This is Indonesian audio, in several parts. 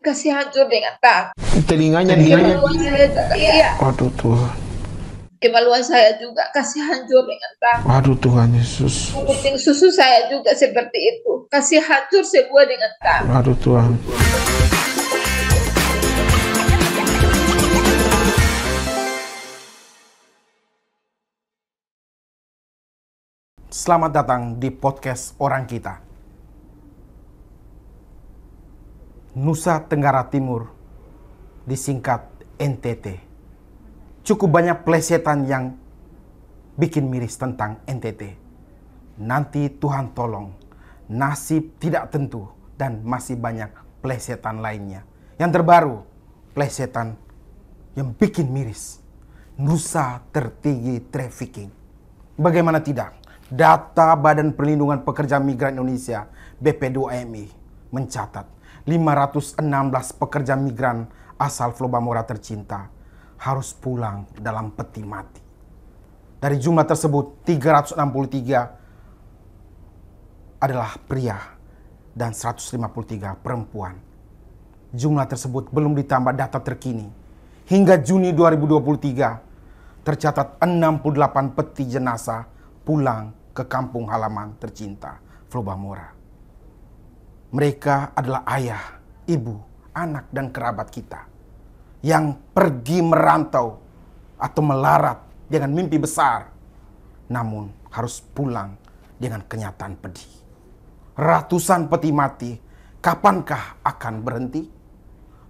kasih hancur dengan tak. Telinganya dia. Iya. Waduh Tuhan. Kemaluan saya juga kasih hancur dengan tak. Waduh Tuhan Yesus. Puting susu saya juga seperti itu. Kasih hancur sebuah dengan tak. Waduh Tuhan. Selamat datang di podcast Orang Kita. Nusa Tenggara Timur, disingkat NTT. Cukup banyak plesetan yang bikin miris tentang NTT. Nanti Tuhan tolong, nasib tidak tentu dan masih banyak plesetan lainnya. Yang terbaru, plesetan yang bikin miris. Nusa tertinggi trafficking. Bagaimana tidak? Data Badan Perlindungan Pekerja Migran Indonesia, BP2MI, mencatat 516 pekerja migran asal Flobamora tercinta harus pulang dalam peti mati. Dari jumlah tersebut, 363 adalah pria dan 153 perempuan. Jumlah tersebut belum ditambah data terkini. Hingga Juni 2023, tercatat 68 peti jenazah pulang ke kampung halaman tercinta, Flobamora. Mereka adalah ayah, ibu, anak, dan kerabat kita yang pergi merantau atau melarat dengan mimpi besar, namun harus pulang dengan kenyataan pedih. Ratusan peti mati, kapankah akan berhenti?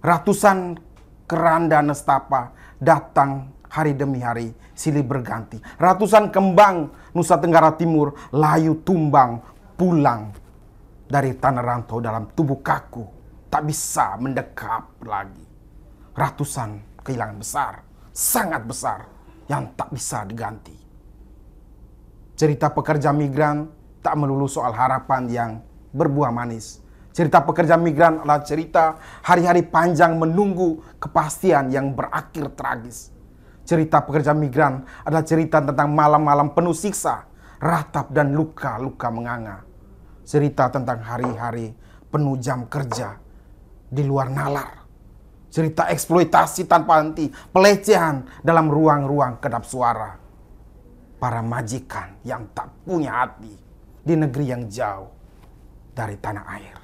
Ratusan keranda nestapa datang hari demi hari silih berganti. Ratusan kembang Nusa Tenggara Timur layu tumbang pulang dari tanah rantau dalam tubuh kaku tak bisa mendekap lagi. Ratusan kehilangan besar, sangat besar, yang tak bisa diganti. Cerita pekerja migran tak melulu soal harapan yang berbuah manis. Cerita pekerja migran adalah cerita hari-hari panjang menunggu kepastian yang berakhir tragis. Cerita pekerja migran adalah cerita tentang malam-malam penuh siksa, ratap dan luka-luka menganga cerita tentang hari-hari penuh jam kerja di luar nalar. Cerita eksploitasi tanpa henti, pelecehan dalam ruang-ruang kedap suara. Para majikan yang tak punya hati di negeri yang jauh dari tanah air.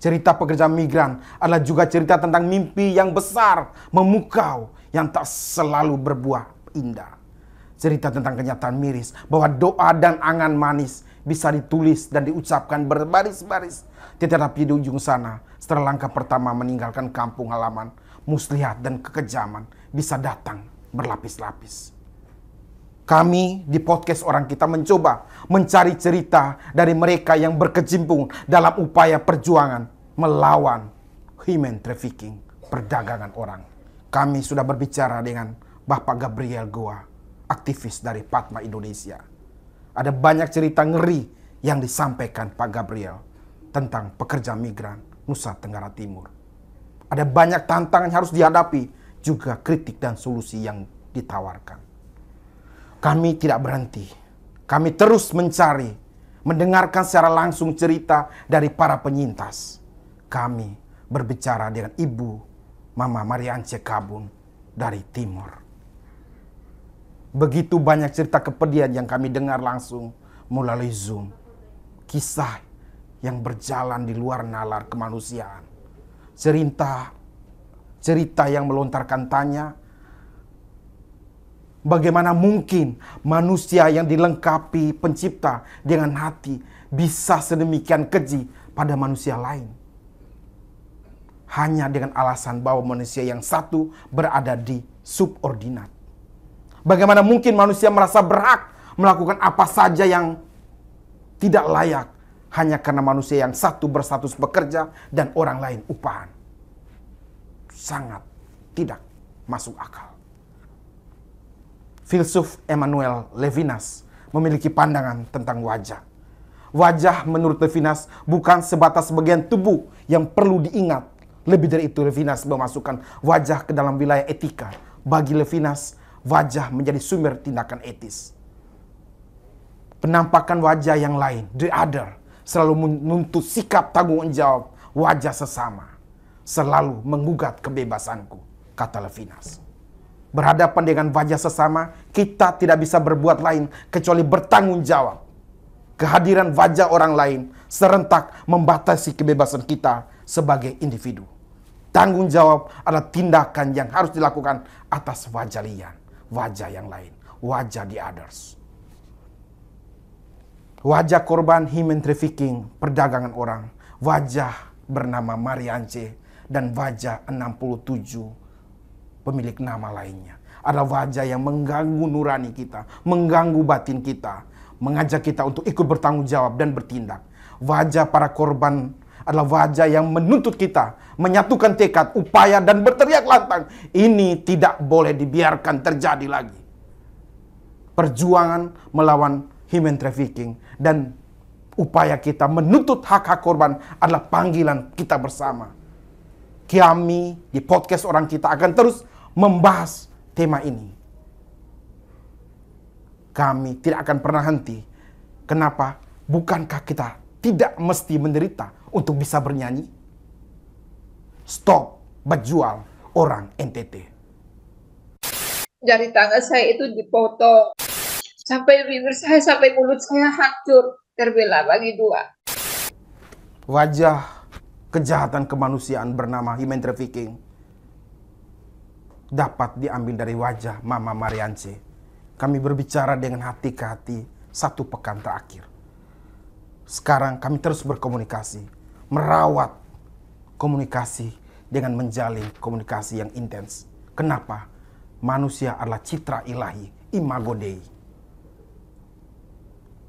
Cerita pekerja migran adalah juga cerita tentang mimpi yang besar, memukau, yang tak selalu berbuah indah. Cerita tentang kenyataan miris bahwa doa dan angan manis bisa ditulis dan diucapkan berbaris-baris, tetapi di ujung sana, setelah langkah pertama meninggalkan kampung halaman, muslihat dan kekejaman bisa datang berlapis-lapis. Kami di podcast orang kita mencoba mencari cerita dari mereka yang berkecimpung dalam upaya perjuangan melawan human trafficking, perdagangan orang. Kami sudah berbicara dengan Bapak Gabriel Goa, aktivis dari Patma Indonesia ada banyak cerita ngeri yang disampaikan Pak Gabriel tentang pekerja migran Nusa Tenggara Timur. Ada banyak tantangan yang harus dihadapi, juga kritik dan solusi yang ditawarkan. Kami tidak berhenti. Kami terus mencari, mendengarkan secara langsung cerita dari para penyintas. Kami berbicara dengan Ibu Mama Marianne Cekabun dari Timur. Begitu banyak cerita kepedihan yang kami dengar langsung melalui Zoom. Kisah yang berjalan di luar nalar kemanusiaan. Cerita cerita yang melontarkan tanya bagaimana mungkin manusia yang dilengkapi pencipta dengan hati bisa sedemikian keji pada manusia lain hanya dengan alasan bahwa manusia yang satu berada di subordinat Bagaimana mungkin manusia merasa berhak melakukan apa saja yang tidak layak hanya karena manusia yang satu bersatus bekerja dan orang lain upahan. Sangat tidak masuk akal. Filsuf Emmanuel Levinas memiliki pandangan tentang wajah. Wajah menurut Levinas bukan sebatas bagian tubuh yang perlu diingat. Lebih dari itu Levinas memasukkan wajah ke dalam wilayah etika. Bagi Levinas, wajah menjadi sumber tindakan etis. Penampakan wajah yang lain, the other, selalu menuntut sikap tanggung jawab wajah sesama. Selalu menggugat kebebasanku, kata Levinas. Berhadapan dengan wajah sesama, kita tidak bisa berbuat lain kecuali bertanggung jawab. Kehadiran wajah orang lain serentak membatasi kebebasan kita sebagai individu. Tanggung jawab adalah tindakan yang harus dilakukan atas wajah lian wajah yang lain, wajah di others. Wajah korban human trafficking, perdagangan orang, wajah bernama Mariance dan wajah 67 pemilik nama lainnya. Ada wajah yang mengganggu nurani kita, mengganggu batin kita, mengajak kita untuk ikut bertanggung jawab dan bertindak. Wajah para korban adalah wajah yang menuntut kita menyatukan tekad, upaya dan berteriak lantang. Ini tidak boleh dibiarkan terjadi lagi. Perjuangan melawan human trafficking dan upaya kita menuntut hak-hak korban adalah panggilan kita bersama. Kami di podcast orang kita akan terus membahas tema ini. Kami tidak akan pernah henti. Kenapa? Bukankah kita tidak mesti menderita untuk bisa bernyanyi? stop berjual orang NTT. Jari tangan saya itu dipotong. Sampai bibir saya, sampai mulut saya hancur. Terbelah bagi dua. Wajah kejahatan kemanusiaan bernama human trafficking dapat diambil dari wajah Mama Marianci. Kami berbicara dengan hati ke hati satu pekan terakhir. Sekarang kami terus berkomunikasi, merawat komunikasi dengan menjalin komunikasi yang intens. Kenapa? Manusia adalah citra ilahi, imago Dei.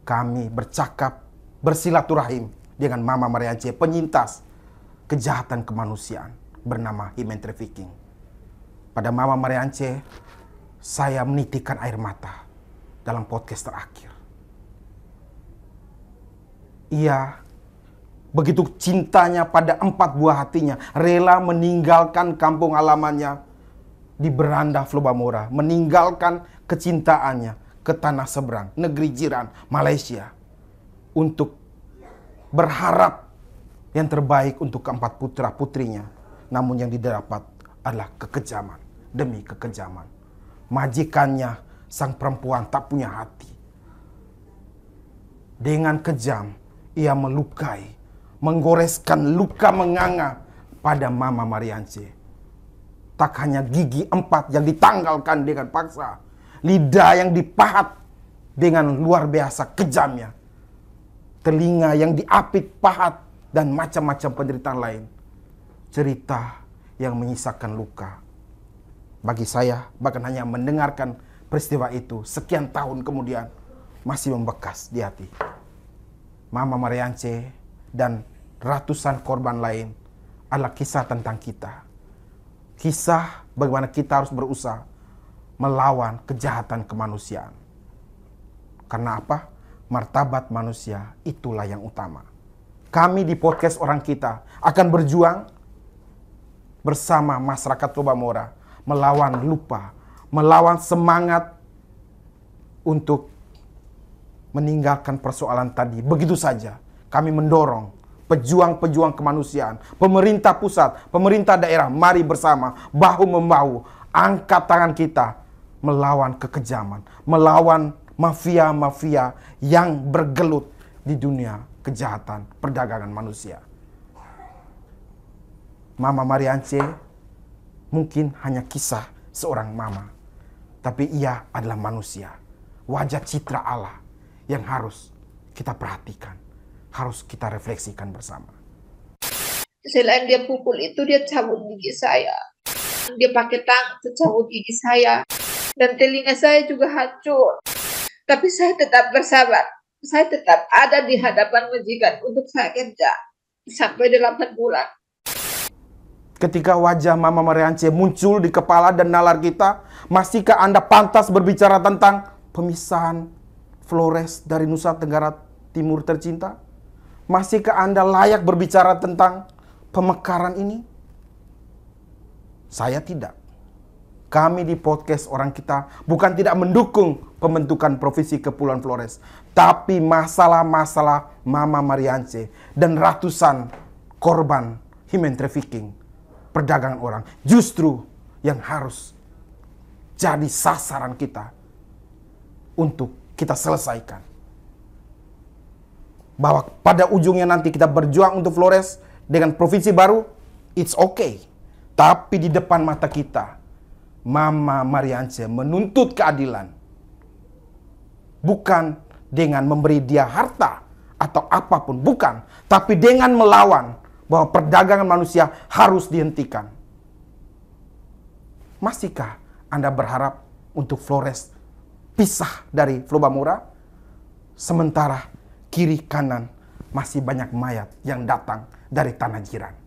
Kami bercakap, bersilaturahim dengan Mama Maria C, penyintas kejahatan kemanusiaan bernama human trafficking. Pada Mama Maria C. saya menitikkan air mata dalam podcast terakhir. Ia Begitu cintanya pada empat buah hatinya, rela meninggalkan kampung alamannya di beranda Flobamora, meninggalkan kecintaannya ke tanah seberang, negeri jiran, Malaysia, untuk berharap yang terbaik untuk keempat putra putrinya. Namun yang didapat adalah kekejaman demi kekejaman. Majikannya sang perempuan tak punya hati. Dengan kejam ia melukai menggoreskan luka menganga pada Mama Marianci. Tak hanya gigi empat yang ditanggalkan dengan paksa, lidah yang dipahat dengan luar biasa kejamnya, telinga yang diapit pahat, dan macam-macam penderitaan lain. Cerita yang menyisakan luka. Bagi saya, bahkan hanya mendengarkan peristiwa itu sekian tahun kemudian, masih membekas di hati. Mama Mariance dan ratusan korban lain adalah kisah tentang kita. Kisah bagaimana kita harus berusaha melawan kejahatan kemanusiaan. Karena apa? Martabat manusia itulah yang utama. Kami di podcast Orang Kita akan berjuang bersama masyarakat Toba Mora melawan lupa, melawan semangat untuk meninggalkan persoalan tadi begitu saja kami mendorong pejuang-pejuang kemanusiaan, pemerintah pusat, pemerintah daerah, mari bersama bahu membahu angkat tangan kita melawan kekejaman, melawan mafia-mafia yang bergelut di dunia kejahatan perdagangan manusia. Mama Mariance mungkin hanya kisah seorang mama, tapi ia adalah manusia, wajah citra Allah yang harus kita perhatikan harus kita refleksikan bersama. Selain dia pukul itu, dia cabut gigi saya. Dia pakai tang itu cabut gigi saya. Dan telinga saya juga hancur. Tapi saya tetap bersabar. Saya tetap ada di hadapan majikan untuk saya kerja. Sampai 8 bulan. Ketika wajah Mama Mariance muncul di kepala dan nalar kita, masihkah Anda pantas berbicara tentang pemisahan Flores dari Nusa Tenggara Timur tercinta? Masihkah Anda layak berbicara tentang pemekaran ini? Saya tidak. Kami di podcast orang kita bukan tidak mendukung pembentukan Provinsi Kepulauan Flores, tapi masalah-masalah Mama Mariance dan ratusan korban human trafficking, perdagangan orang, justru yang harus jadi sasaran kita untuk kita selesaikan bahwa pada ujungnya nanti kita berjuang untuk Flores dengan provinsi baru, it's okay. Tapi di depan mata kita, Mama Mariance menuntut keadilan. Bukan dengan memberi dia harta atau apapun, bukan. Tapi dengan melawan bahwa perdagangan manusia harus dihentikan. Masihkah Anda berharap untuk Flores pisah dari Flobamura? Sementara kiri kanan masih banyak mayat yang datang dari tanah jiran.